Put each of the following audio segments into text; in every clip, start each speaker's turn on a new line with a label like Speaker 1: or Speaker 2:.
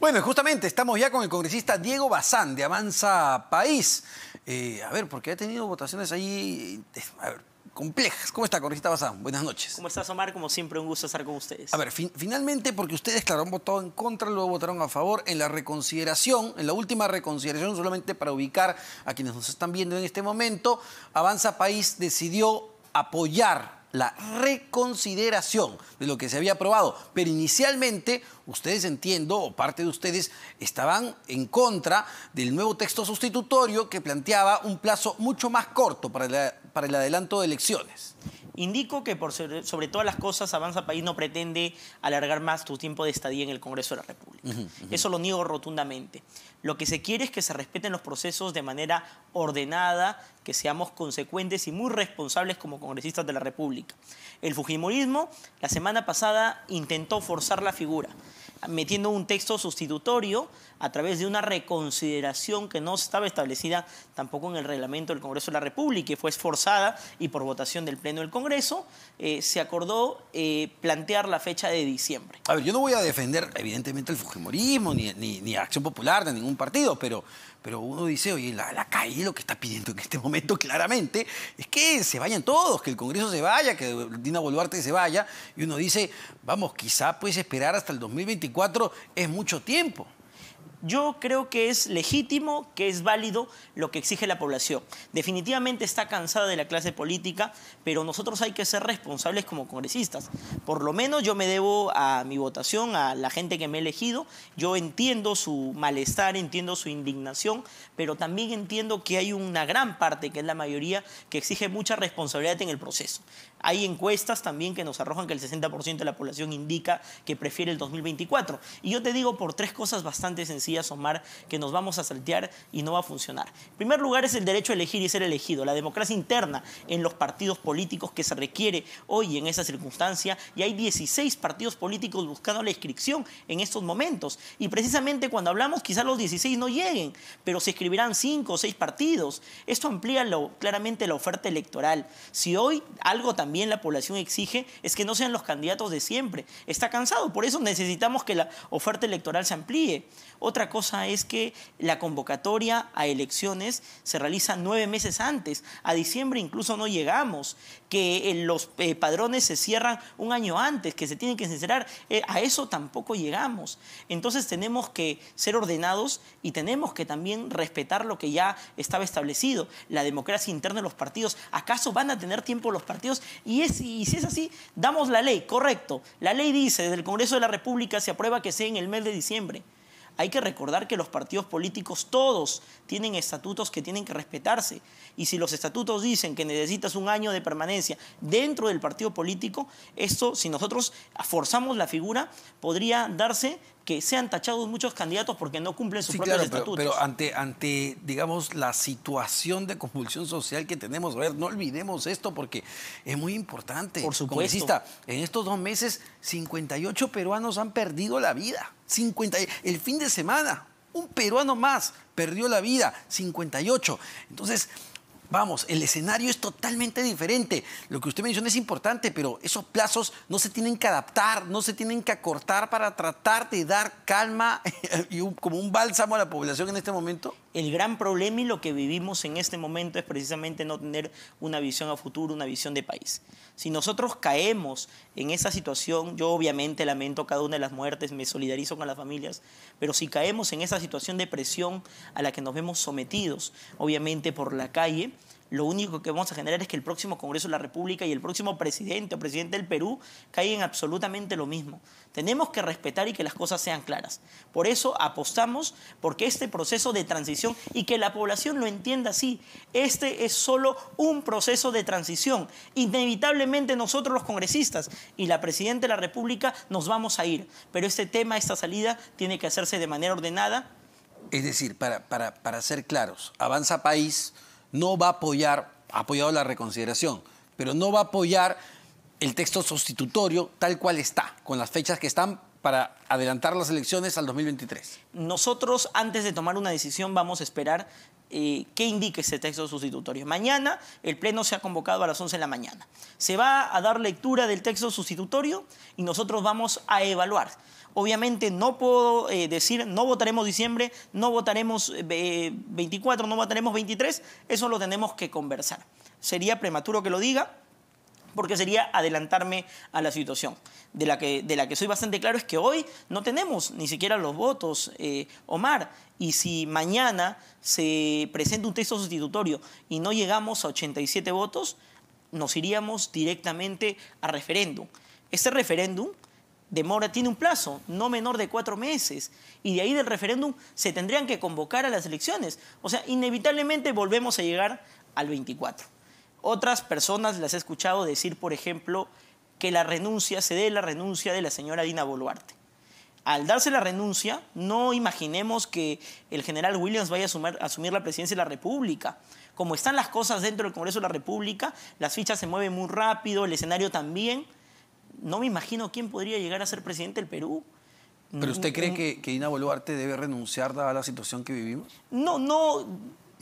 Speaker 1: Bueno, justamente estamos ya con el congresista Diego Bazán de Avanza País. Eh, a ver, porque ha tenido votaciones ahí eh, a ver, complejas. ¿Cómo está, congresista Bazán? Buenas noches.
Speaker 2: ¿Cómo estás, Omar? Como siempre, un gusto estar con ustedes. A ver,
Speaker 1: finalmente, porque ustedes, claro, han votado en contra, luego votaron a favor en la reconsideración, en la última reconsideración, solamente para ubicar a quienes nos están viendo en este momento, Avanza País decidió apoyar la reconsideración de lo que se había aprobado. Pero inicialmente, ustedes entiendo, o parte de ustedes, estaban en contra del nuevo texto sustitutorio que planteaba un plazo mucho más corto para, para el adelanto de elecciones.
Speaker 2: Indico que por sobre, todas las cosas Avanza País no pretende alargar más tu tiempo de estadía en el Congreso de la República. Eso lo niego rotundamente. Lo que se quiere es que se respeten los procesos de manera ordenada, que seamos consecuentes y muy responsables como congresistas de la República. El Fujimorismo la semana pasada intentó forzar la figura, metiendo un texto sustitutorio a través de una reconsideración que no estaba establecida tampoco en el reglamento del Congreso de la República y fue esforzada y por votación del Pleno del Congreso, eh, se acordó eh, plantear la fecha de diciembre.
Speaker 1: A ver, yo no voy a defender evidentemente el Fujimorismo ni, ni, Acción Popular de ningún partido, pero, pero uno dice, oye, la, la calle lo que está pidiendo en este momento claramente es que se vayan todos, que el Congreso se vaya, que Dina Boluarte se vaya, y uno dice, vamos, quizá puedes esperar hasta el 2024 es
Speaker 2: mucho tiempo. Yo creo que es legítimo, que es válido lo que exige la población. Definitivamente está cansada de la clase política, pero nosotros hay que ser responsables como congresistas. Por lo menos yo me debo a mi votación, a la gente que me ha elegido. Yo entiendo su malestar, entiendo su indignación, pero también entiendo que hay una gran parte, que es la mayoría, que exige mucha responsabilidad en el proceso. Hay encuestas también que nos arrojan que el 60% de la población indica que prefiere el 2024. Y yo te digo por tres cosas bastante sencillas, Omar, que nos vamos a saltear y no va a funcionar. En primer lugar es el derecho a elegir y ser elegido, la democracia interna en los partidos políticos que se requiere hoy en esa circunstancia. Y hay 16 partidos políticos buscando la inscripción en estos momentos. Y precisamente cuando hablamos quizás los 16 no lleguen, pero se escribirán 5 o 6 partidos. Esto amplía lo, claramente la oferta electoral. Si hoy algo también la población exige es que no sean los candidatos de siempre. Está cansado, por eso necesitamos que la oferta electoral se amplíe. Otra cosa es que la convocatoria a elecciones se realiza nueve meses antes. A diciembre incluso no llegamos, que eh, los eh, padrones se cierran un año antes, que se tienen que sincerar. Eh, a eso tampoco llegamos. Entonces tenemos que ser ordenados y tenemos que también respetar lo que ya estaba establecido, la democracia interna de los partidos. ¿Acaso van a tener tiempo los partidos y, si es así, damos la ley, correcto. La ley dice, desde el Congreso de la República se aprueba que sea en el mes de diciembre. Hay que recordar que los partidos políticos todos tienen estatutos que tienen que respetarse. Y si los estatutos dicen que necesitas un año de permanencia dentro del partido político, esto, si nosotros forzamos la figura, podría darse que sean tachados muchos candidatos porque no cumplen sus sí, propios Pero,
Speaker 1: ante, ante, digamos, la situación de convulsión social que tenemos, a ver, no olvidemos esto porque es muy importante. Por supuesto. en estos dos meses, 58 peruanos han perdido la vida. 50, el fin de semana, un peruano más perdió la vida, 58. Entonces, Vamos, el escenario es totalmente diferente. Lo que usted menciona es importante, pero esos plazos no se tienen que adaptar, no se tienen que acortar para tratar de dar
Speaker 2: calma y como un bálsamo a la población en este momento. El gran problema y lo que vivimos en este momento es precisamente no tener una visión a futuro, una visión de país. Si nosotros caemos en esa situación, yo obviamente lamento cada una de las muertes, me solidarizo con las familias, pero si caemos en esa situación de presión a la que nos vemos sometidos, obviamente por la calle, lo único que vamos a generar es que el próximo Congreso de la República y el próximo presidente o presidente del Perú caigan absolutamente lo mismo. Tenemos que respetar y que las cosas sean claras. Por eso apostamos porque este proceso de transición y que la población lo entienda así, este es solo un proceso de transición. Inevitablemente nosotros los congresistas y la presidenta de la República nos vamos a ir, pero este tema, esta salida tiene que hacerse de manera ordenada. Es decir, para, para, ser claros, avanza país
Speaker 1: no va a apoyar, ha apoyado la reconsideración, pero no va a apoyar el texto sustitutorio tal cual está, con las fechas que están para adelantar las elecciones al
Speaker 2: 2023. Nosotros, antes de tomar una decisión, vamos a esperar eh, qué indique ese texto sustitutorio. Mañana el Pleno se ha convocado a las 11 de la mañana. Se va a dar lectura del texto sustitutorio y nosotros vamos a evaluar Obviamente no puedo eh, decir no votaremos diciembre, no votaremos 24, eh, no votaremos 23, eso lo tenemos que conversar. Sería prematuro que lo diga, porque sería adelantarme a la situación. De la, que, de la que soy bastante claro es que hoy no tenemos ni siquiera los votos, eh, Omar, y si mañana se presenta un texto sustitutorio y no llegamos a 87 votos, nos iríamos directamente a referéndum. Este referéndum demora, tiene un plazo no menor de cuatro meses. Y de ahí del referéndum se tendrían que convocar a las elecciones. O sea, inevitablemente volvemos a llegar al 24. Otras personas las he escuchado decir, por ejemplo, que la renuncia, se dé la renuncia de la señora Dina Boluarte. Al darse la renuncia, no imaginemos que el general Williams vaya a asumir, a asumir la presidencia de la República. Como están las cosas dentro del Congreso de la República, las fichas se mueven muy rápido, el escenario también no me imagino quién podría llegar a ser presidente del Perú. ¿Pero usted mm, cree mm. que, Dina Boluarte debe renunciar a la situación que vivimos? No, no.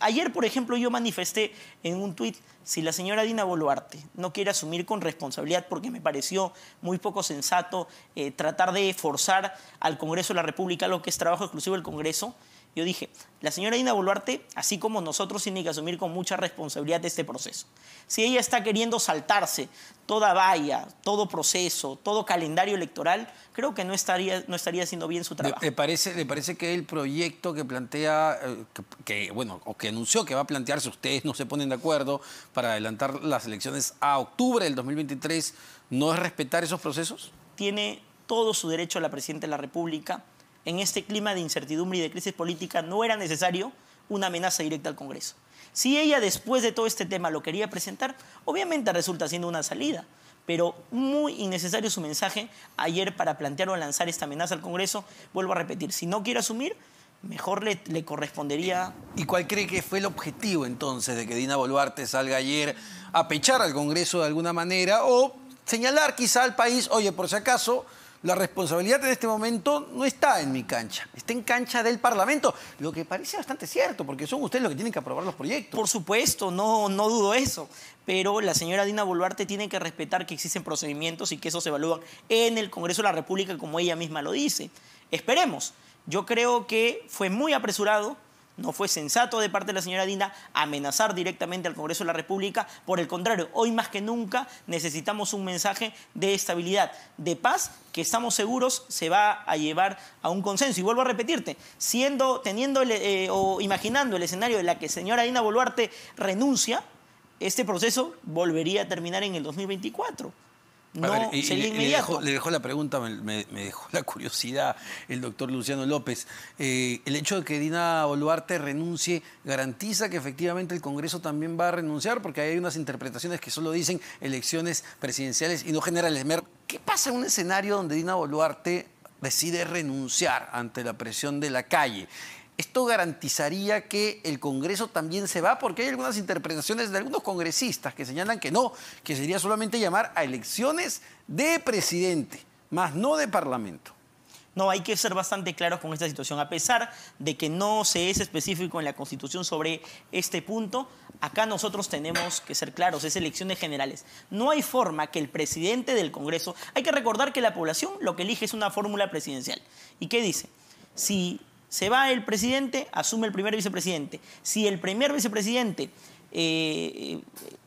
Speaker 2: Ayer, por ejemplo, yo manifesté en un tuit, si la señora Dina Boluarte no quiere asumir con responsabilidad, porque me pareció muy poco sensato eh, tratar de forzar al Congreso de la República, lo que es trabajo exclusivo del Congreso, yo dije, la señora Dina Boluarte, así como nosotros, tiene que asumir con mucha responsabilidad este proceso. Si ella está queriendo saltarse toda valla, todo proceso, todo calendario electoral, creo que no estaría, no estaría haciendo bien su trabajo. ¿Le
Speaker 1: parece, parece que el proyecto que plantea, eh, que, bueno, o que anunció que va a plantearse, ustedes no se ponen de acuerdo para adelantar las elecciones a octubre del 2023,
Speaker 2: no es respetar esos procesos? Tiene todo su derecho la Presidenta de la República en este clima de incertidumbre y de crisis política no era necesario una amenaza directa al Congreso. Si ella después de todo este tema lo quería presentar, obviamente resulta siendo una salida, pero muy innecesario su mensaje ayer para plantear o lanzar esta amenaza al Congreso. Vuelvo a repetir, si no quiere asumir, mejor le, le, correspondería. ¿Y cuál cree que fue el objetivo
Speaker 1: entonces de que Dina Boluarte salga ayer a pechar al Congreso de alguna manera o señalar quizá al país, oye, por si acaso, la responsabilidad en este momento no está en mi
Speaker 2: cancha, está en cancha del Parlamento, lo que parece bastante cierto, porque son ustedes los que tienen que aprobar los proyectos. Por supuesto, no, no dudo eso, pero la señora Dina Boluarte tiene que respetar que existen procedimientos y que esos se evalúan en el Congreso de la República, como ella misma lo dice. Esperemos. Yo creo que fue muy apresurado, no fue sensato de parte de la señora Dina amenazar directamente al Congreso de la República. Por el contrario, hoy más que nunca necesitamos un mensaje de estabilidad, de paz, que estamos seguros se va a llevar a un consenso. Y vuelvo a repetirte, siendo, teniendo eh, o imaginando el escenario en la que señora Dina Boluarte renuncia, este proceso volvería a terminar en el 2024 ver, le,
Speaker 1: dejó, la pregunta, me, dejó la curiosidad el doctor Luciano López. Eh, ¿El hecho de que Dina Boluarte renuncie garantiza que efectivamente el Congreso también va a renunciar? Porque hay unas interpretaciones que solo dicen elecciones presidenciales y no generales. ¿Qué pasa en un escenario donde Dina Boluarte decide renunciar ante la presión de la calle? esto garantizaría que el Congreso también se va, porque hay algunas interpretaciones de algunos congresistas que señalan que no, que sería solamente llamar a elecciones de presidente, más no de parlamento.
Speaker 2: No, hay que ser bastante claros con esta situación. A pesar de que no se es específico en la Constitución sobre este punto, acá nosotros tenemos que ser claros, es elecciones generales. No hay forma que el presidente del Congreso, hay que recordar que la población lo que elige es una fórmula presidencial. ¿Y qué dice? Si se va el presidente, asume el primer vicepresidente. Si el primer vicepresidente eh,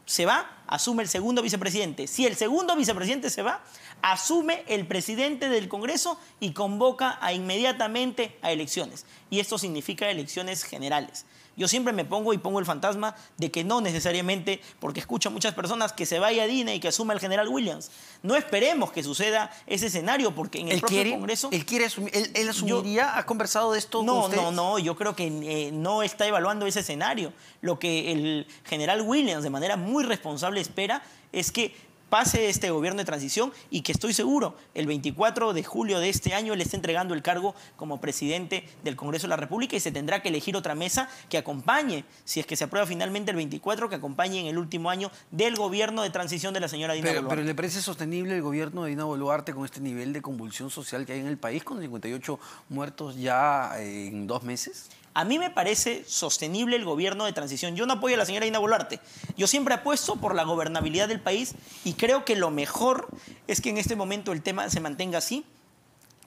Speaker 2: se va, asume el segundo vicepresidente. Si el segundo vicepresidente se va, asume el presidente del Congreso y convoca a inmediatamente a elecciones. Y esto significa elecciones generales. Yo siempre me pongo y pongo el fantasma de que no necesariamente, porque escucho a muchas personas que se vaya Dina y que asuma el general Williams. No esperemos que suceda ese escenario, porque en el propio Congreso. Él quiere asumiría, ha conversado de esto. No, no, no, yo creo que eh, no está evaluando ese escenario. Lo que el general Williams, de manera muy responsable, espera es que pase este gobierno de transición y que estoy seguro el 24 de julio de este año le esté entregando el cargo como presidente del Congreso de la República y se tendrá que elegir otra mesa que acompañe, si es que se aprueba finalmente el 24, que acompañe en el último año del gobierno de transición de la señora Dina Boluarte. Pero ¿le parece
Speaker 1: sostenible el gobierno de Dina Boluarte con este nivel de convulsión social que hay en el país con 58 muertos
Speaker 2: ya eh, en dos meses? A mí me parece sostenible el gobierno de transición. Yo no apoyo a la señora Ina Boluarte. Yo siempre apuesto por la gobernabilidad del país y creo que lo mejor es que en este momento el tema se mantenga así.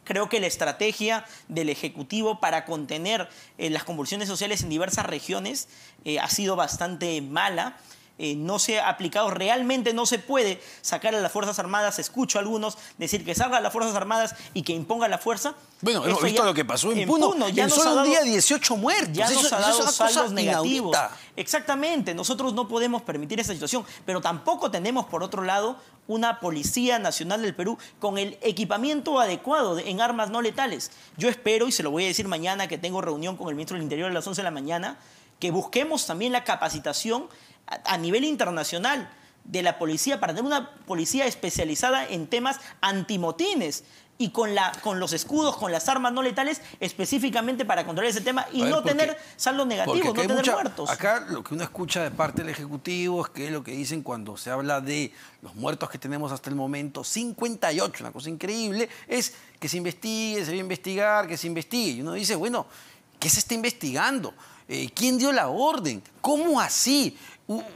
Speaker 2: Creo que la estrategia del Ejecutivo para contener eh, las convulsiones sociales en diversas regiones eh, ha sido bastante mala. Eh, no se ha aplicado, realmente no se puede sacar a las Fuerzas Armadas, escucho a algunos decir que salga las Fuerzas Armadas y que imponga la fuerza. Bueno, hemos visto lo que pasó en, Puno, ya en solo un día
Speaker 1: 18 muertos. Ya nos ha dado negativos.
Speaker 2: Exactamente, nosotros no podemos permitir esa situación, pero tampoco tenemos, por otro lado, una Policía Nacional del Perú con el equipamiento adecuado en armas no letales. Yo espero, y se lo voy a decir mañana que tengo reunión con el ministro del Interior a las 11 de la mañana, que busquemos también la capacitación a, nivel internacional de la policía para tener una policía especializada en temas antimotines y con, la, con los escudos, con las armas no letales, específicamente para controlar ese tema y no tener saldo negativo no tener muertos.
Speaker 1: Acá lo que uno escucha de parte del Ejecutivo es que lo que dicen cuando se habla de los muertos que tenemos hasta el momento, 58, una cosa increíble, es que se investigue, se va a investigar, que se investigue. Y uno dice, bueno, ¿qué se está investigando? Eh, ¿Quién dio la orden? ¿Cómo así?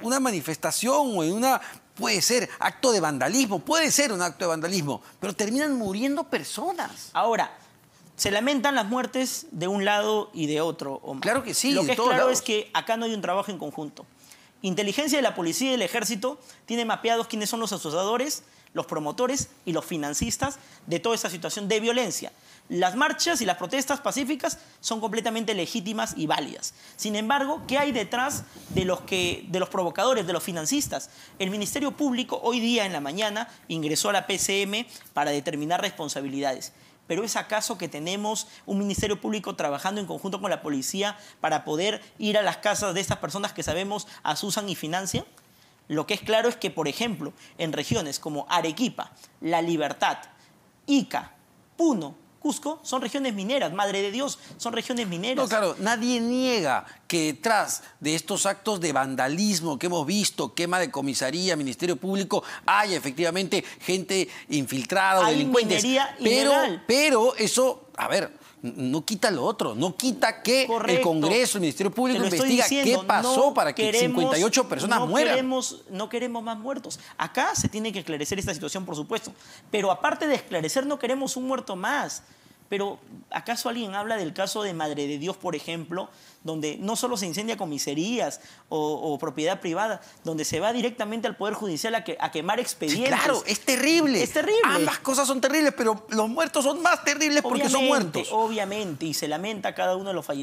Speaker 1: una manifestación o en una puede ser acto de vandalismo, puede ser
Speaker 2: un acto de vandalismo, pero terminan muriendo personas. Ahora, se lamentan las muertes de un lado y de otro. Claro que sí. Lo que es claro es que acá no hay un trabajo en conjunto. Inteligencia de la policía y del ejército tiene mapeados quiénes son los asociadores los promotores y los financistas de toda esta situación de violencia. Las marchas y las protestas pacíficas son completamente legítimas y válidas. Sin embargo, ¿qué hay detrás de los, que, de los provocadores, de los financistas? El Ministerio Público hoy día en la mañana ingresó a la PCM para determinar responsabilidades pero ¿es acaso que tenemos un Ministerio Público trabajando en conjunto con la policía para poder ir a las casas de estas personas que sabemos asusan y financian? Lo que es claro es que, por ejemplo, en regiones como Arequipa, La Libertad, Ica, Puno, Cusco, son regiones mineras, madre de Dios, son regiones mineras. No, claro, nadie niega que detrás de estos actos de
Speaker 1: vandalismo que hemos visto, quema de comisaría, Ministerio Público, hay efectivamente gente infiltrada, hay Minería pero, pero eso, a ver, no quita lo otro, no quita que el Congreso, el Ministerio Público investiga qué pasó para que 58 personas no mueran.
Speaker 2: no queremos más muertos. Acá se tiene que esclarecer esta situación, por supuesto. Pero aparte de esclarecer, no queremos un muerto más. Pero ¿acaso alguien habla del caso de Madre de Dios, por ejemplo, donde no solo se incendia comiserías o, propiedad privada, donde se va directamente al Poder Judicial a, quemar expedientes? claro, es terrible. Es terrible. Ambas cosas son terribles, pero los muertos son más terribles porque son muertos. Obviamente, y se lamenta cada uno de los fallecidos